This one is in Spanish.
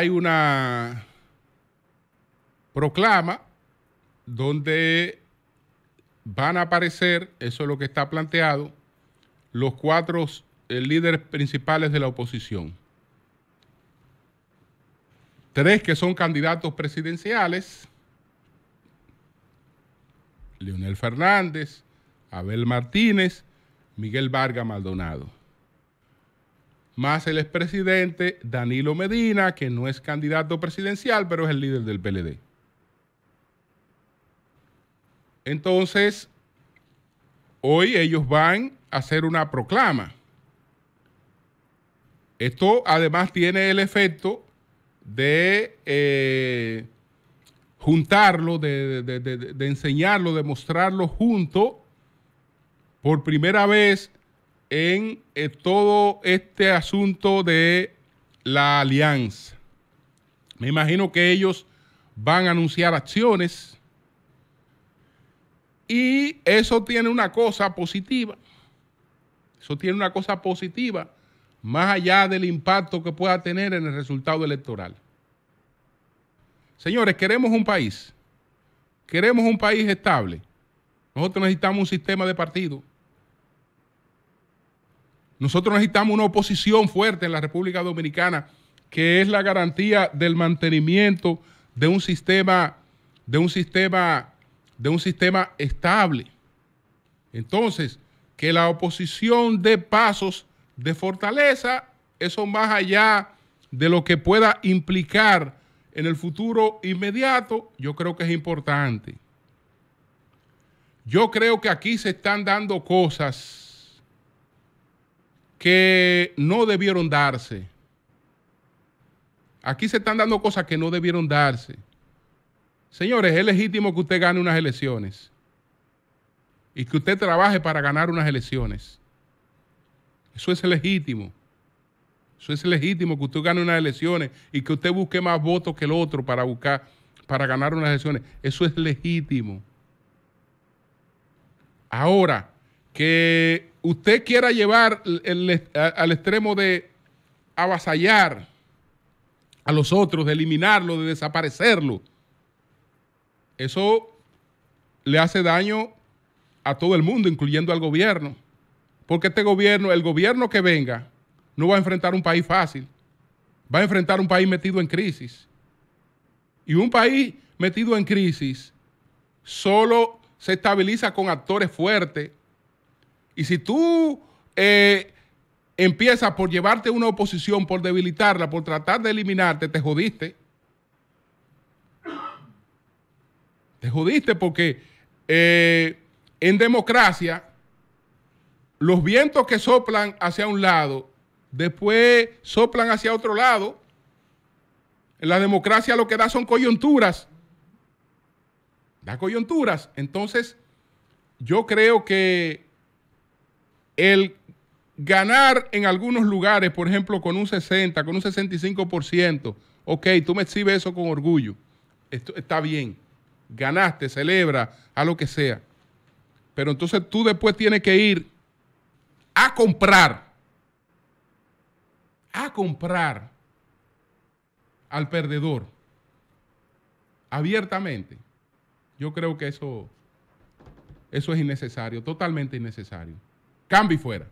hay una proclama donde van a aparecer, eso es lo que está planteado, los cuatro eh, líderes principales de la oposición. Tres que son candidatos presidenciales, Leonel Fernández, Abel Martínez, Miguel Vargas Maldonado más el expresidente Danilo Medina, que no es candidato presidencial, pero es el líder del PLD. Entonces, hoy ellos van a hacer una proclama. Esto además tiene el efecto de eh, juntarlo, de, de enseñarlo, de mostrarlo junto. Por primera vez en eh, todo este asunto de la alianza. Me imagino que ellos van a anunciar acciones y eso tiene una cosa positiva. Eso tiene una cosa positiva más allá del impacto que pueda tener en el resultado electoral. Señores, queremos un país. Queremos un país estable. Nosotros necesitamos un sistema de partido. Nosotros necesitamos una oposición fuerte en la República Dominicana, que es la garantía del mantenimiento de un sistema, de un sistema, de un sistema estable. Entonces, que la oposición dé pasos de fortaleza, eso más allá de lo que pueda implicar en el futuro inmediato, yo creo que es importante. Yo creo que aquí se están dando cosas que no debieron darse. Aquí se están dando cosas que no debieron darse. Señores, es legítimo que usted gane unas elecciones y que usted trabaje para ganar unas elecciones. Eso es legítimo. Eso es legítimo que usted gane unas elecciones y que usted busque más votos que el otro para buscar para ganar unas elecciones. Eso es legítimo. Ahora, que usted quiera llevar al extremo de avasallar a los otros, de eliminarlo, de desaparecerlo, eso le hace daño a todo el mundo, incluyendo al gobierno. Porque este gobierno, el gobierno que venga, no va a enfrentar un país fácil. Va a enfrentar un país metido en crisis. Y un país metido en crisis solo se estabiliza con actores fuertes y si tú eh, empiezas por llevarte una oposición, por debilitarla, por tratar de eliminarte, te jodiste. Te jodiste porque eh, en democracia los vientos que soplan hacia un lado, después soplan hacia otro lado. En la democracia lo que da son coyunturas. Da coyunturas. Entonces, yo creo que el ganar en algunos lugares, por ejemplo, con un 60, con un 65%, ok, tú me exhibes eso con orgullo, está bien, ganaste, celebra, a lo que sea. Pero entonces tú después tienes que ir a comprar, a comprar al perdedor, abiertamente. Yo creo que eso, eso es innecesario, totalmente innecesario. Cambio fuera.